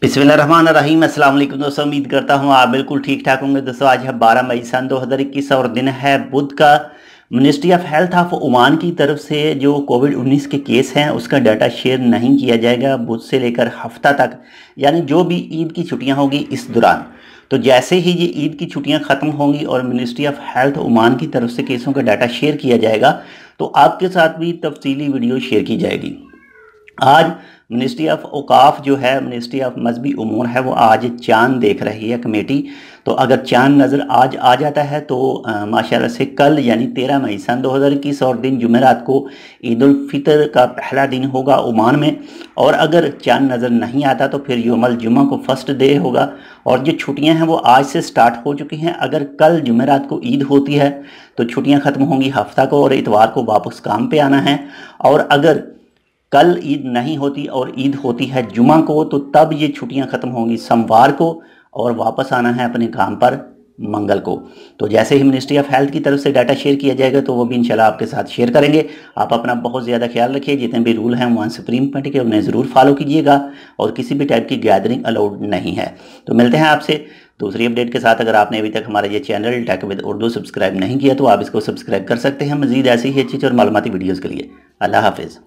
बिस्मिल्लाहमान रहीम अस्सलाम वालेकुम दोस्तों उम्मीद करता हूँ आप बिल्कुल ठीक ठाक होंगे दोस्तों आज है 12 मई सन 2021 और दिन है बुध का ministry of health of Oman की तरफ से जो कोविड 19 के केस हैं उसका डाटा शेयर नहीं किया जाएगा बुध से लेकर हफ्ता तक यानी जो भी ईद की छुट्टियाँ होगी इस दौरान तो जैसे ही ये ईद की छुट्टियाँ ख़त्म होंगी और मिनिस्ट्री ऑफ हेल्थ ओमान की तरफ से केसों का डाटा शेयर किया जाएगा तो आपके साथ भी तफसीली वीडियो शेयर की जाएगी आज मिनिस्ट्री ऑफ अवकाफ़ जो है मिनिस्ट्री ऑफ मजहबी उमूर है वो आज चांद देख रही है कमेटी तो अगर चांद नज़र आज आ जाता है तो माशाल्लाह से कल यानी तेरह मई सन दो हज़ार इक्कीस और दिन जुमेरात को ईद फितर का पहला दिन होगा ओमान में और अगर चांद नज़र नहीं आता तो फिर योमल जुमा को फर्स्ट डे होगा और जो छुट्टियां हैं वो आज से स्टार्ट हो चुकी हैं अगर कल जुमेरात को ईद होती है तो छुट्टियाँ ख़त्म होंगी हफ्ता को और इतवार को वापस काम पर आना है और अगर कल ईद नहीं होती और ईद होती है जुमा को तो तब ये छुट्टियां ख़त्म होंगी सोमवार को और वापस आना है अपने काम पर मंगल को तो जैसे ही मिनिस्ट्री ऑफ हेल्थ की तरफ से डाटा शेयर किया जाएगा तो वो भी इंशाल्लाह आपके साथ शेयर करेंगे आप अपना बहुत ज़्यादा ख्याल रखिए जितने भी रूल हैं वहाँ सुप्रीम पॉइंट के उन्हें ज़रूर फॉलो कीजिएगा और किसी भी टाइप की गैदरिंग अलाउड नहीं है तो मिलते हैं आपसे दूसरी अपडेट के साथ अगर आपने अभी तक हमारा ये channel tech with Urdu subscribe नहीं किया तो आप इसको सब्सक्राइब कर सकते हैं मजीद ऐसी ही अच्छी और मालूमती वीडियोज़ के लिए अल्लाह हाफिज़